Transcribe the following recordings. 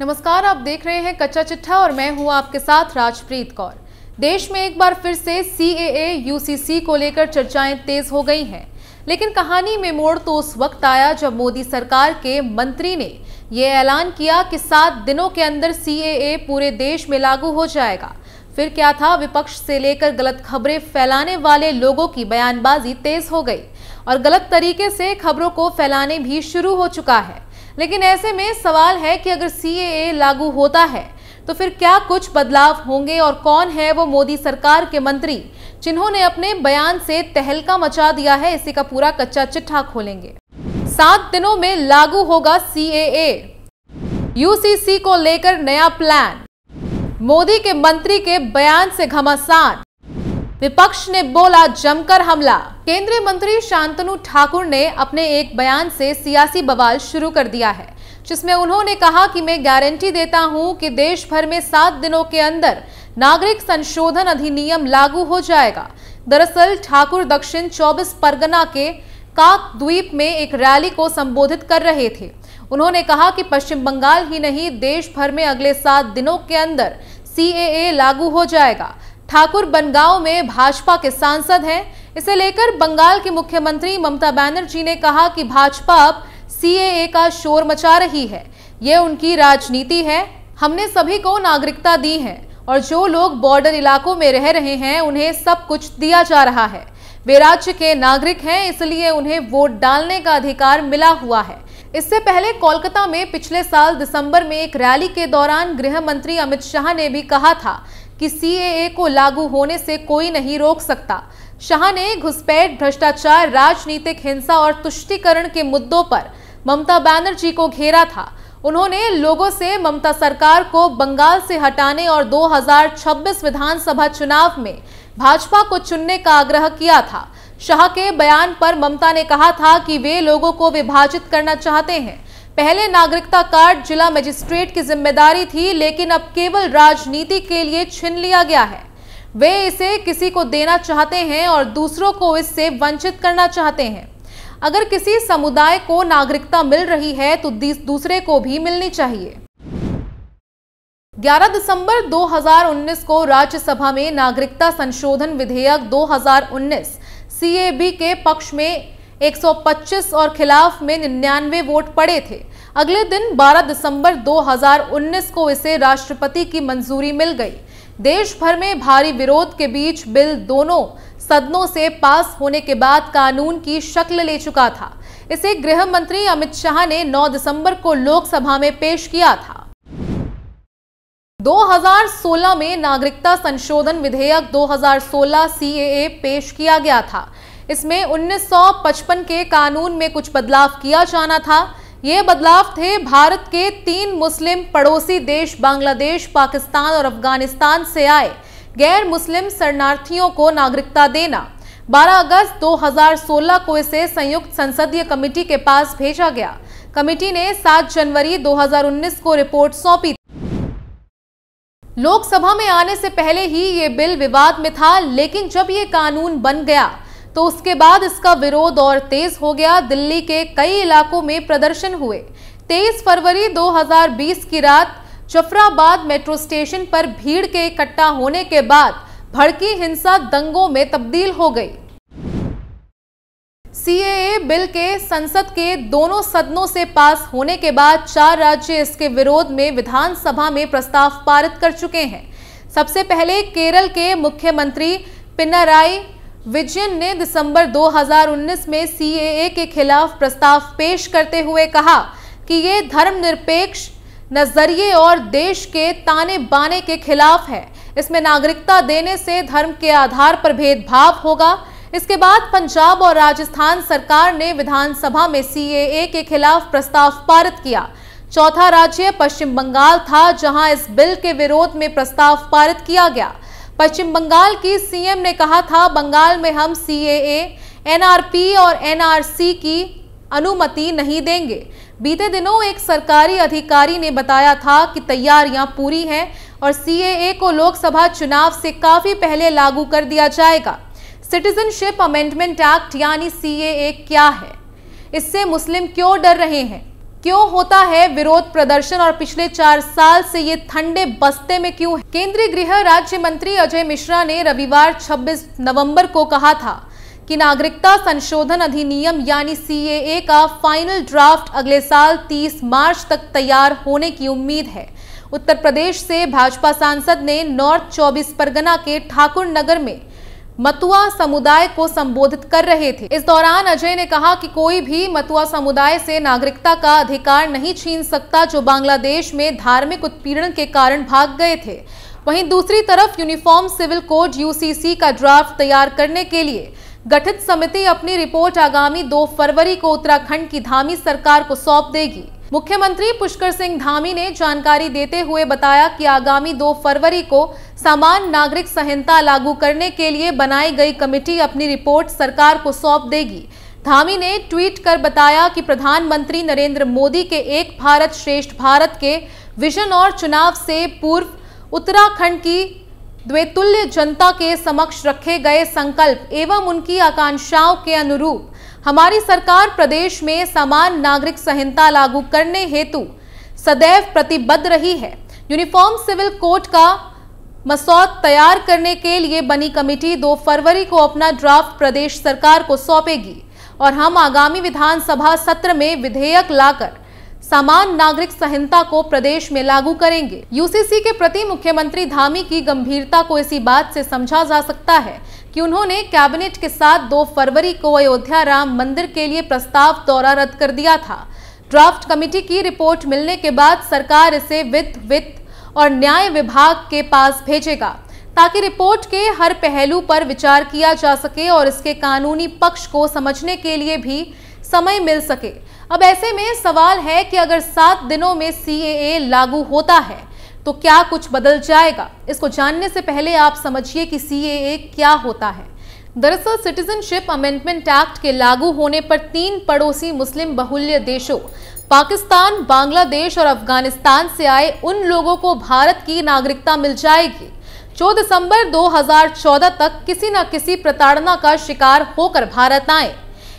नमस्कार आप देख रहे हैं कच्चा चिट्ठा और मैं हूं आपके साथ राजप्रीत कौर देश में एक बार फिर से सी यूसीसी को लेकर चर्चाएं तेज हो गई हैं लेकिन कहानी में मोड़ तो उस वक्त आया जब मोदी सरकार के मंत्री ने ये ऐलान किया कि सात दिनों के अंदर सी पूरे देश में लागू हो जाएगा फिर क्या था विपक्ष से लेकर गलत खबरें फैलाने वाले लोगों की बयानबाजी तेज हो गई और गलत तरीके से खबरों को फैलाने भी शुरू हो चुका है लेकिन ऐसे में सवाल है कि अगर सी लागू होता है तो फिर क्या कुछ बदलाव होंगे और कौन है वो मोदी सरकार के मंत्री जिन्होंने अपने बयान से तहलका मचा दिया है इसी का पूरा कच्चा चिट्ठा खोलेंगे सात दिनों में लागू होगा सीएए यूसीसी को लेकर नया प्लान मोदी के मंत्री के बयान से घमासान विपक्ष ने बोला जमकर हमला केंद्रीय मंत्री शांतनु ठाकुर ने अपने एक बयान से सियासी बवाल शुरू कर दिया है जिसमें उन्होंने कहा कि मैं गारंटी देता हूं कि देश भर में सात दिनों के अंदर नागरिक संशोधन अधिनियम लागू हो जाएगा दरअसल ठाकुर दक्षिण 24 परगना के काक द्वीप में एक रैली को संबोधित कर रहे थे उन्होंने कहा कि पश्चिम बंगाल ही नहीं देश भर में अगले सात दिनों के अंदर सी लागू हो जाएगा ठाकुर बनगांव में भाजपा के सांसद हैं इसे लेकर बंगाल की मुख्यमंत्री ममता बनर्जी ने कहा कि भाजपा अब सीएए का शोर मचा रही है ये उनकी राजनीति है हमने सभी को नागरिकता दी है और जो लोग बॉर्डर इलाकों में रह रहे हैं उन्हें सब कुछ दिया जा रहा है वे राज्य के नागरिक हैं इसलिए उन्हें वोट डालने का अधिकार मिला हुआ है इससे पहले कोलकाता में पिछले साल दिसंबर में एक रैली के दौरान गृह मंत्री अमित शाह ने भी कहा था कि सीएए को लागू होने से कोई नहीं रोक सकता शाह ने घुसपैठ भ्रष्टाचार राजनीतिक हिंसा और तुष्टिकरण के मुद्दों पर ममता बनर्जी को घेरा था उन्होंने लोगों से ममता सरकार को बंगाल से हटाने और 2026 विधानसभा चुनाव में भाजपा को चुनने का आग्रह किया था शाह के बयान पर ममता ने कहा था कि वे लोगों को विभाजित करना चाहते हैं पहले नागरिकता कार्ड जिला मजिस्ट्रेट की जिम्मेदारी थी लेकिन अब केवल राजनीति के लिए छीन लिया गया है वे इसे किसी को देना चाहते हैं और दूसरों को इससे वंचित करना चाहते हैं अगर किसी समुदाय को नागरिकता मिल रही है तो दूसरे को भी मिलनी चाहिए 11 दिसंबर 2019 को राज्यसभा में नागरिकता संशोधन विधेयक 2019 सीएबी के पक्ष में 125 और खिलाफ में निन्यानवे वोट पड़े थे अगले दिन 12 दिसंबर 2019 को इसे राष्ट्रपति की मंजूरी मिल गई देश भर में भारी विरोध के बीच बिल दोनों सदनों से पास होने के बाद कानून की शक्ल ले चुका था इसे गृह मंत्री अमित शाह ने 9 दिसंबर को लोकसभा में पेश किया था 2016 में नागरिकता संशोधन विधेयक 2016 हजार पेश किया गया था इसमें 1955 के कानून में कुछ बदलाव किया जाना था ये बदलाव थे भारत के तीन मुस्लिम पड़ोसी देश बांग्लादेश पाकिस्तान और अफगानिस्तान से आए गैर मुस्लिम शरणार्थियों को नागरिकता देना 12 अगस्त 2016 को इसे संयुक्त संसदीय कमेटी के पास भेजा गया कमेटी ने 7 जनवरी 2019 को रिपोर्ट सौंपी लोकसभा में आने से पहले ही ये बिल विवाद में था लेकिन जब ये कानून बन गया तो उसके बाद इसका विरोध और तेज हो गया दिल्ली के कई इलाकों में प्रदर्शन हुए 23 फरवरी 2020 की रात जफराबाद मेट्रो स्टेशन पर भीड़ के इकट्ठा होने के बाद भड़की हिंसा दंगों में तब्दील हो गई सीएए बिल के संसद के दोनों सदनों से पास होने के बाद चार राज्य इसके विरोध में विधानसभा में प्रस्ताव पारित कर चुके हैं सबसे पहले केरल के मुख्यमंत्री पिनाराई विजयन ने दिसंबर 2019 में सीएए के खिलाफ प्रस्ताव पेश करते हुए कहा कि ये धर्मनिरपेक्ष नजरिए और देश के ताने बाने के खिलाफ है इसमें नागरिकता देने से धर्म के आधार पर भेदभाव होगा इसके बाद पंजाब और राजस्थान सरकार ने विधानसभा में सीएए के खिलाफ प्रस्ताव पारित किया चौथा राज्य पश्चिम बंगाल था जहां इस बिल के विरोध में प्रस्ताव पारित किया गया पश्चिम बंगाल की सीएम ने कहा था बंगाल में हम सीएए, एनआरपी और एनआरसी की अनुमति नहीं देंगे बीते दिनों एक सरकारी अधिकारी ने बताया था कि तैयारियां पूरी हैं और सीएए को लोकसभा चुनाव से काफ़ी पहले लागू कर दिया जाएगा सिटीजनशिप अमेंडमेंट एक्ट यानी सीएए क्या है इससे मुस्लिम क्यों डर रहे हैं क्यों होता है विरोध प्रदर्शन और पिछले चार साल से ये ठंडे बस्ते में क्यों है केंद्रीय गृह राज्य मंत्री अजय मिश्रा ने रविवार 26 नवंबर को कहा था कि नागरिकता संशोधन अधिनियम यानी सीएए का फाइनल ड्राफ्ट अगले साल 30 मार्च तक तैयार होने की उम्मीद है उत्तर प्रदेश से भाजपा सांसद ने नॉर्थ चौबीस परगना के ठाकुर नगर में मतुआ समुदाय को संबोधित कर रहे थे इस दौरान अजय ने कहा कि कोई भी मतुआ समुदाय से नागरिकता का अधिकार नहीं छीन सकता जो बांग्लादेश में धार्मिक उत्पीड़न के कारण भाग गए थे वहीं दूसरी तरफ यूनिफॉर्म सिविल कोड यूसीसी का ड्राफ्ट तैयार करने के लिए गठित समिति अपनी रिपोर्ट आगामी दो फरवरी को उत्तराखंड की धामी सरकार को सौंप देगी मुख्यमंत्री पुष्कर सिंह धामी ने जानकारी देते हुए बताया कि आगामी 2 फरवरी को समान नागरिक संहिता लागू करने के लिए बनाई गई कमेटी अपनी रिपोर्ट सरकार को सौंप देगी धामी ने ट्वीट कर बताया कि प्रधानमंत्री नरेंद्र मोदी के एक भारत श्रेष्ठ भारत के विजन और चुनाव से पूर्व उत्तराखंड की द्वैतुल्य जनता के समक्ष रखे गए संकल्प एवं उनकी आकांक्षाओं के अनुरूप हमारी सरकार प्रदेश में समान नागरिक संहिता लागू करने हेतु सदैव प्रतिबद्ध रही है यूनिफॉर्म सिविल कोड का मसौद तैयार करने के लिए बनी कमेटी 2 फरवरी को अपना ड्राफ्ट प्रदेश सरकार को सौंपेगी और हम आगामी विधानसभा सत्र में विधेयक लाकर समान नागरिक संहिता को प्रदेश में लागू करेंगे यूसीसी के प्रति मुख्यमंत्री धामी की गंभीरता को इसी बात से समझा जा सकता है कि उन्होंने कैबिनेट के साथ 2 फरवरी को अयोध्या राम मंदिर के लिए प्रस्ताव दौरा रद्द कर दिया था ड्राफ्ट कमेटी की रिपोर्ट मिलने के बाद सरकार इसे वित्त वित्त और न्याय विभाग के पास भेजेगा ताकि रिपोर्ट के हर पहलू पर विचार किया जा सके और इसके कानूनी पक्ष को समझने के लिए भी समय मिल सके अब ऐसे में सवाल है कि अगर सात दिनों में सी लागू होता है तो क्या कुछ बदल जाएगा इसको जानने से पहले आप समझिए कि सी क्या होता है दरअसल सिटीजनशिप अमेंडमेंट एक्ट के लागू होने पर तीन पड़ोसी मुस्लिम बहुल्य देशों पाकिस्तान बांग्लादेश और अफगानिस्तान से आए उन लोगों को भारत की नागरिकता मिल जाएगी जो दिसंबर 2014 तक किसी न किसी प्रताड़ना का शिकार होकर भारत आए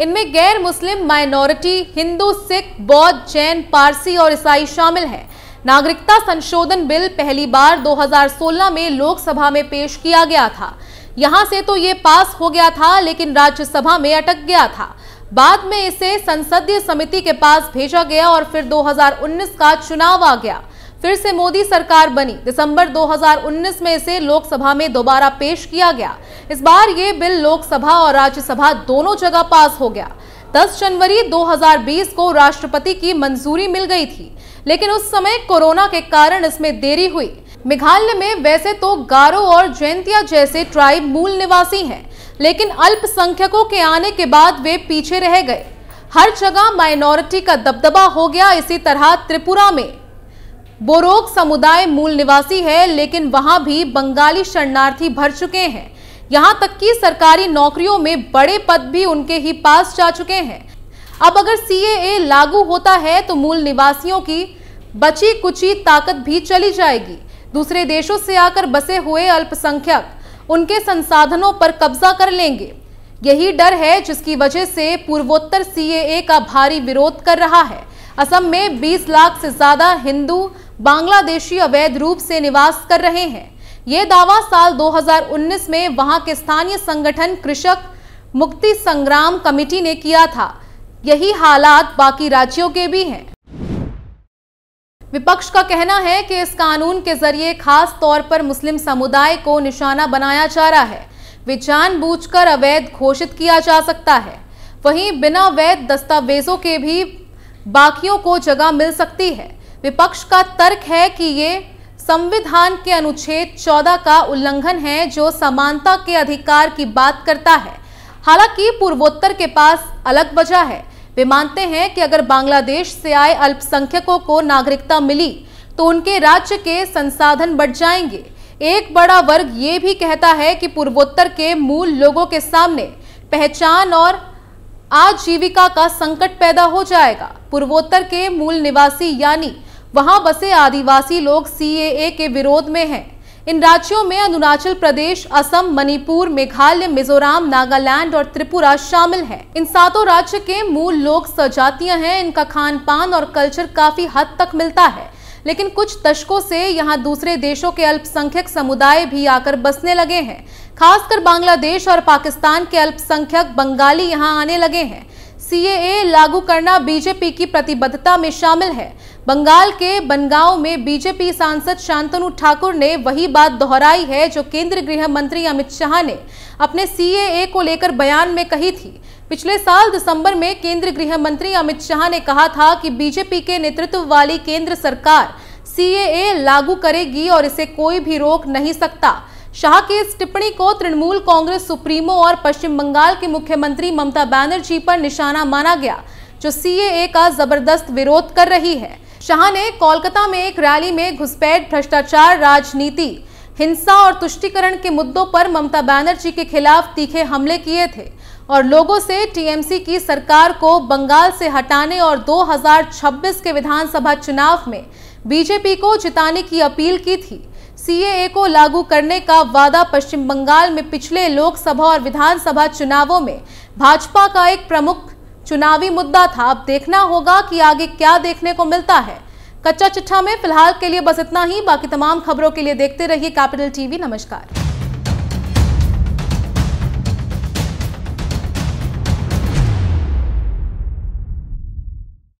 इनमें गैर मुस्लिम माइनॉरिटी हिंदू सिख बौद्ध जैन पारसी और ईसाई शामिल हैं नागरिकता संशोधन बिल पहली बार 2016 में लोकसभा में पेश किया गया था यहां से तो ये पास हो गया था लेकिन राज्यसभा में अटक गया था बाद में इसे संसदीय समिति के पास भेजा गया और फिर 2019 का चुनाव आ गया फिर से मोदी सरकार बनी दिसंबर 2019 में इसे लोकसभा में दोबारा पेश किया गया इस बार ये बिल लोकसभा और राज्यसभा दोनों जगह पास हो गया 10 जनवरी 2020 को राष्ट्रपति की मंजूरी मिल गई थी लेकिन उस समय कोरोना के कारण इसमें देरी हुई मेघालय में वैसे तो गारो और जयंतिया जैसे ट्राइब मूल निवासी हैं लेकिन अल्पसंख्यकों के आने के बाद वे पीछे रह गए हर जगह माइनॉरिटी का दबदबा हो गया इसी तरह त्रिपुरा में बोरोक समुदाय मूल निवासी है लेकिन वहां भी बंगाली शरणार्थी भर चुके हैं यहां तक कि सरकारी नौकरियों में बड़े पद भी उनके ही पास जा चुके हैं अब अगर सीएए लागू होता है तो मूल निवासियों की बची कुची ताकत भी चली जाएगी दूसरे देशों से आकर बसे हुए अल्पसंख्यक उनके संसाधनों पर कब्जा कर लेंगे यही डर है जिसकी वजह से पूर्वोत्तर सीएए का भारी विरोध कर रहा है असम में 20 लाख से ज्यादा हिंदू बांग्लादेशी अवैध रूप से निवास कर रहे हैं ये दावा साल 2019 में वहां के स्थानीय संगठन कृषक मुक्ति संग्राम कमेटी ने किया था यही हालात बाकी राज्यों के भी हैं विपक्ष का कहना है कि इस कानून के जरिए खास तौर पर मुस्लिम समुदाय को निशाना बनाया जा रहा है वे जानबूझकर अवैध घोषित किया जा सकता है वहीं बिना वैध दस्तावेजों के भी बाकियों को जगह मिल सकती है विपक्ष का तर्क है कि ये संविधान के अनुच्छेद 14 का उल्लंघन है जो समानता के अधिकार की बात करता है हालांकि पूर्वोत्तर के पास अलग वजह है वे मानते हैं कि अगर बांग्लादेश से आए अल्पसंख्यकों को नागरिकता मिली तो उनके राज्य के संसाधन बढ़ जाएंगे एक बड़ा वर्ग ये भी कहता है कि पूर्वोत्तर के मूल लोगों के सामने पहचान और आजीविका का संकट पैदा हो जाएगा पूर्वोत्तर के मूल निवासी यानी वहां बसे आदिवासी लोग सीएए के विरोध में हैं इन राज्यों में अरुणाचल प्रदेश असम मणिपुर मेघालय मिजोरम नागालैंड और त्रिपुरा शामिल है इन सातों राज्य के मूल लोग सजातीय हैं इनका खान पान और कल्चर काफी हद तक मिलता है लेकिन कुछ दशकों से यहाँ दूसरे देशों के अल्पसंख्यक समुदाय भी आकर बसने लगे हैं खासकर बांग्लादेश और पाकिस्तान के अल्पसंख्यक बंगाली यहाँ आने लगे हैं सीएए लागू करना बीजेपी की प्रतिबद्धता में शामिल है बंगाल के बनगांव में बीजेपी सांसद शांतनु ठाकुर ने वही बात दोहराई है जो केंद्रीय गृह मंत्री अमित शाह ने अपने सीएए को लेकर बयान में कही थी पिछले साल दिसंबर में केंद्रीय गृह मंत्री अमित शाह ने कहा था कि बीजेपी के नेतृत्व वाली केंद्र सरकार सीएए लागू करेगी और इसे कोई भी रोक नहीं सकता शाह की इस टिप्पणी को तृणमूल कांग्रेस सुप्रीमो और पश्चिम बंगाल के मुख्यमंत्री ममता बनर्जी पर निशाना माना गया जो सीएए का जबरदस्त विरोध कर रही है शाह ने कोलकाता में एक रैली में घुसपैठ भ्रष्टाचार राजनीति हिंसा और तुष्टिकरण के मुद्दों पर ममता बनर्जी के खिलाफ तीखे हमले किए थे और लोगों से टीएमसी की सरकार को बंगाल से हटाने और 2026 के विधानसभा चुनाव में बीजेपी को जिताने की अपील की थी सीएए को लागू करने का वादा पश्चिम बंगाल में पिछले लोकसभा और विधानसभा चुनावों में भाजपा का एक प्रमुख चुनावी मुद्दा था अब देखना होगा कि आगे क्या देखने को मिलता है कच्चा चिट्ठा में फिलहाल के लिए बस इतना ही बाकी तमाम खबरों के लिए देखते रहिए कैपिटल टीवी नमस्कार